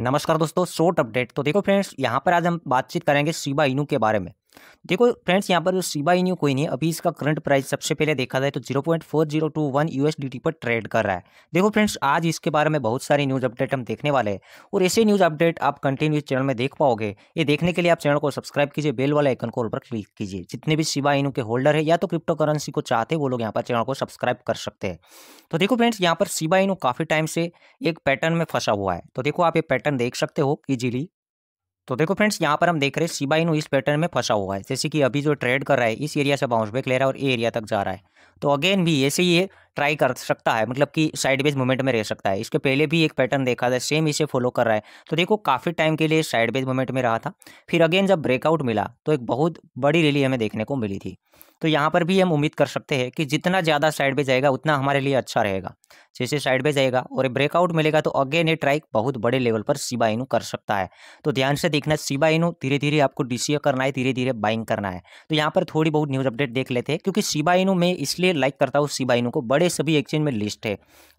नमस्कार दोस्तों short update तो देखो फ्रेंड्स यहाँ पर आज हम बातचीत करेंगे शिबा इनू के बारे में देखो फ्रेंड्स यहाँ पर जो शिबा इन्यू कोई नहीं अभी इसका करंट प्राइस सबसे पहले देखा जाए तो zero point four zero two one USDT पर ट्रेड कर रहा है देखो फ्रेंड्स आज इसके बारे में बहुत सारी न्यूज़ अपडेट हम देखने वाले हैं और ऐसे न्यूज़ अपडेट आप कंटिन्यू चैनल में देख पाओगे ये देखने के लिए आप चैनल को सब्सक्राइब कीजिए बेल वाला आइकन को ऊपर क्लिक कीजिए जितने भी शिबा इनू के होल्डर है या तो क्रिप्टो करेंसी को चाहते वो लोग यहाँ पर चैनल को सब्सक्राइब कर सकते हैं तो देखो फ्रेंड्स यहाँ पर शिबा इनू काफ़ी टाइम से एक पैटर्न में फंसा हुआ है तो देखो आप ये पैटर्न देख सकते हो इजीली तो देखो फ्रेंड्स यहाँ पर हम देख रहे हैं सीबाइनू इस पैटर्न में फंसा हुआ है जैसे कि अभी जो ट्रेड कर रहा है इस एरिया से बाउंस बैक ले रहा है और ए एरिया तक जा रहा है तो अगेन भी ऐसे ही ये ट्राई कर सकता है मतलब कि साइड बेज मूवमेंट में रह सकता है इसके पहले भी एक पैटर्न देखा था सेम इसे फॉलो कर रहा है तो देखो काफ़ी टाइम के लिए साइड बेज मूवमेंट में रहा था फिर अगेन जब ब्रेकआउट मिला तो एक बहुत बड़ी रैली हमें देखने को मिली थी तो यहाँ पर भी हम उम्मीद कर सकते हैं कि जितना ज़्यादा साइड बेज आएगा उतना हमारे लिए अच्छा रहेगा जैसे साइड बेज आएगा और ब्रेकआउट मिलेगा तो अगेन ये ट्राई बहुत बड़े लेवल पर सिबा इनू कर सकता है तो ध्यान से देखना सिबा इनू धीरे धीरे आपको डीसीए करना है धीरे धीरे बाइंग करना है तो यहाँ पर थोड़ी बहुत न्यूज़ अपडेट देख लेते हैं क्योंकि सिबा इनू में इसलिए लिए लाइक करता हूँ सीबाइनो को बड़े सभी एक्सचेंज में लिस्ट है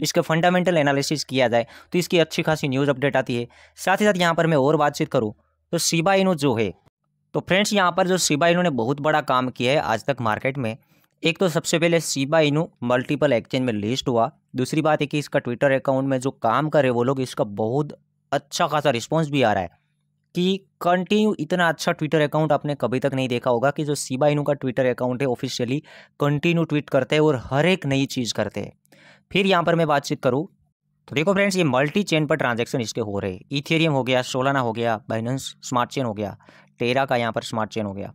इसका फंडामेंटल एनालिसिस किया जाए तो इसकी अच्छी खासी न्यूज़ अपडेट आती है साथ ही साथ यहाँ पर मैं और बातचीत करूँ तो सीबाइनो जो है तो फ्रेंड्स यहाँ पर जो सीबा ने बहुत बड़ा काम किया है आज तक मार्केट में एक तो सबसे पहले सीबा मल्टीपल एक्सचेंज में लिस्ट हुआ दूसरी बात है कि इसका ट्विटर अकाउंट में जो काम कर रहे वो लोग इसका बहुत अच्छा खासा रिस्पॉन्स भी आ रहा है कि कंटिन्यू इतना अच्छा ट्विटर अकाउंट आपने कभी तक नहीं देखा होगा कि जो सीबा इनू का ट्विटर अकाउंट है ऑफिशियली कंटिन्यू ट्वीट करते हैं और हर एक नई चीज़ करते हैं फिर यहाँ पर मैं बातचीत करूँ तो देखो फ्रेंड्स ये मल्टी चेन पर ट्रांजेक्शन इसके हो रहे इथेरियम हो गया सोलाना हो गया बाइनेंस स्मार्ट चेन हो गया टेरा का यहाँ पर स्मार्ट चेन हो गया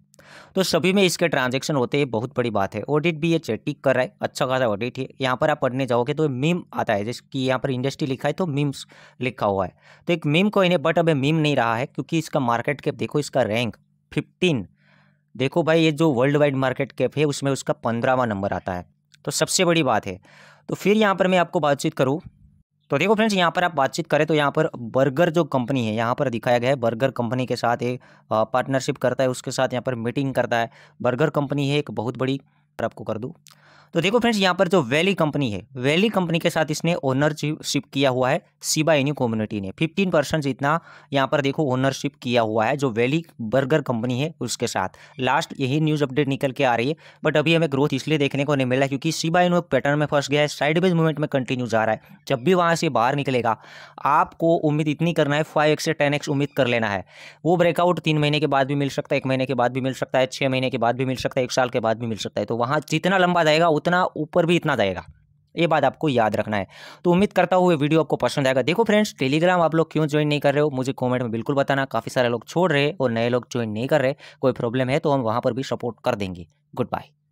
तो सभी में इसके ट्रांजेक्शन होते हैं बहुत बड़ी बात है ऑडिट भी ये टिक कर रहा है अच्छा खासा ऑडिट है यहाँ पर आप पढ़ने जाओगे तो मीम आता है जैसे कि यहाँ पर इंडस्ट्री लिखा है तो मीम्स लिखा हुआ है तो एक मीम कोइन है बट अब मीम नहीं रहा है क्योंकि इसका मार्केट कैप देखो इसका रैंक फिफ्टीन देखो भाई ये जो वर्ल्ड वाइड मार्केट कैप है उसमें उसका पंद्रहवा नंबर आता है तो सबसे बड़ी बात है तो फिर यहाँ पर मैं आपको बातचीत करूँ तो देखो फ्रेंड्स यहाँ पर आप बातचीत करें तो यहाँ पर बर्गर जो कंपनी है यहाँ पर दिखाया गया है बर्गर कंपनी के साथ एक पार्टनरशिप करता है उसके साथ यहाँ पर मीटिंग करता है बर्गर कंपनी है एक बहुत बड़ी पर आपको कर दूँ तो देखो फ्रेंड्स यहाँ पर जो वैली कंपनी है वैली कंपनी के साथ इसने ओनरशिप किया हुआ है सिबा एनी कम्युनिटी ने 15 परसेंट जितना यहाँ पर देखो ओनरशिप किया हुआ है जो वैली बर्गर कंपनी है उसके साथ लास्ट यही न्यूज़ अपडेट निकल के आ रही है बट अभी हमें ग्रोथ इसलिए देखने को नहीं मिला क्योंकि सिबा इनो एक पैटर्न में फंस गया है साइडवेज मूवमेंट में कंटिन्यू जा रहा है जब भी वहाँ से बाहर निकलेगा आपको उम्मीद इतनी करना है फाइव एक्स से टेन एक्स उम्मीद कर लेना है वो ब्रेकआउट तीन महीने के बाद भी मिल सकता है एक महीने के बाद भी मिल सकता है छः महीने के बाद भी मिल सकता है एक साल के बाद भी मिल सकता है तो वहाँ जितना लंबा जाएगा उतना ऊपर भी इतना जाएगा ये बात आपको याद रखना है तो उम्मीद करता हूँ ये वीडियो आपको पसंद आएगा देखो फ्रेंड्स टेलीग्राम आप लोग क्यों ज्वाइन नहीं कर रहे हो मुझे कमेंट में बिल्कुल बताना काफ़ी सारे लोग छोड़ रहे और नए लोग ज्वाइन नहीं कर रहे कोई प्रॉब्लम है तो हम वहाँ पर भी सपोर्ट कर देंगे गुड बाय